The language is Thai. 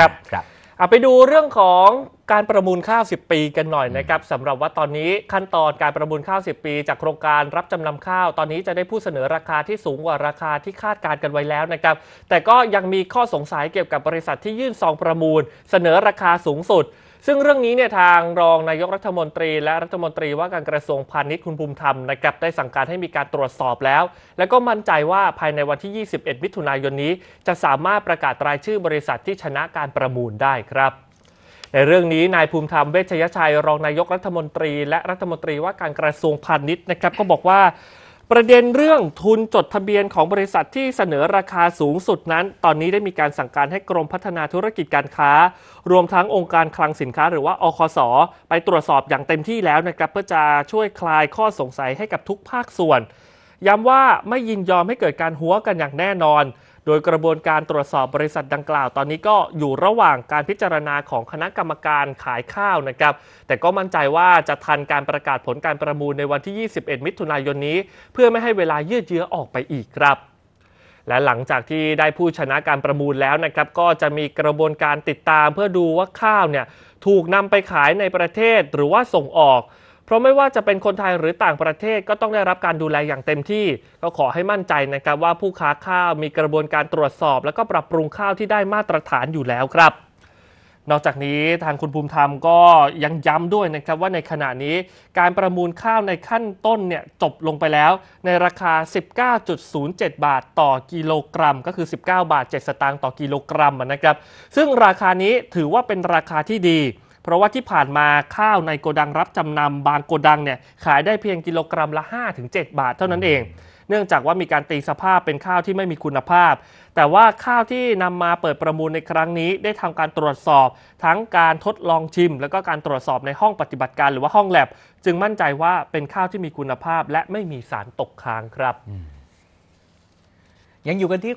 ครับครับเอาไปดูเรื่องของการประมูลข้าว10 ปีกันหน่อยนะครับสำหรับว่าตอนนี้ขั้นตอนการประมูลข้าว10 ปี จากโครงการรับจำนำข้าวตอนนี้จะได้ผู้เสนอราคาที่สูงกว่าราคาที่คาดการกันไว้แล้วนะครับแต่ก็ยังมีข้อสงสัยเกี่ยวกับบริษัทที่ยื่นซองประมูลเสนอราคาสูงสุดซึ่งเรื่องนี้เนี่ยทางรองนายกรัฐมนตรี และรัฐมนตรีว่าการกระทรวงพาณิชย์คุณภูมิธรรมนะครับได้สั่งการให้มีการตรวจสอบแล้ว และก็มั่นใจว่าภายในวันที่ 21 มิถุนายนนี้ จะสามารถประกาศรายชื่อบริษัทที่ชนะการประมูลได้ครับ ในเรื่องนี้นายภูมิธรรมเวชยชัย รองนายกรัฐมนตรี และรัฐมนตรีว่าการกระทรวงพาณิชย์นะครับก็บอกว่าประเด็นเรื่องทุนจดทะเบียนของบริษัทที่เสนอราคาสูงสุดนั้น ตอนนี้ได้มีการสั่งการให้กรมพัฒนาธุรกิจการค้า รวมทั้งองค์การคลังสินค้าหรือว่าอคสอไปตรวจสอบอย่างเต็มที่แล้วนะครับเพื่อจะช่วยคลายข้อสงสัยให้กับทุกภาคส่วน ย้ำว่าไม่ยินยอมให้เกิดการหัวกันอย่างแน่นอนโดยกระบวนการตรวจสอบบริษัทดังกล่าว ตอนนี้ก็อยู่ระหว่างการพิจารณาของคณะกรรมการขายข้าวนะครับ แต่ก็มั่นใจว่าจะทันการประกาศผลการประมูลในวันที่ 21 มิถุนายนนี้ เพื่อไม่ให้เวลายืดเยื้อออกไปอีกครับ และหลังจากที่ได้ผู้ชนะการประมูลแล้วนะครับ ก็จะมีกระบวนการติดตามเพื่อดูว่าข้าวเนี่ยถูกนำไปขายในประเทศหรือว่าส่งออกเพราะไม่ว่าจะเป็นคนไทยหรือต่างประเทศก็ต้องได้รับการดูแลอย่างเต็มที่ ก็ขอให้มั่นใจนะครับว่าผู้ค้าข้าวมีกระบวนการตรวจสอบและก็ปรับปรุงข้าวที่ได้มาตรฐานอยู่แล้วครับ นอกจากนี้ทางคุณภูมิธรรมก็ยังย้ำด้วยนะครับว่าในขณะนี้การประมูลข้าวในขั้นต้นเนี่ยจบลงไปแล้ว ในราคา 19.07 บาทต่อกิโลกรัม ก็คือ 19 บาท 7 สตางค์ต่อกิโลกรัมนะครับซึ่งราคานี้ถือว่าเป็นราคาที่ดีเพราะว่าที่ผ่านมาข้าวในโกดังรับจำนำบางโกดังเนี่ยขายได้เพียงกิโลกรัมละ5-7บาทเท่านั้นเอง เนื่องจากว่ามีการตีสภาพเป็นข้าวที่ไม่มีคุณภาพ แต่ว่าข้าวที่นำมาเปิดประมูลในครั้งนี้ ได้ทำการตรวจสอบทั้งการทดลองชิม และก็การตรวจสอบในห้องปฏิบัติการหรือว่าห้องแลบจึงมั่นใจว่าเป็นข้าวที่มีคุณภาพและไม่มีสารตกค้างครับยังอยู่กันที่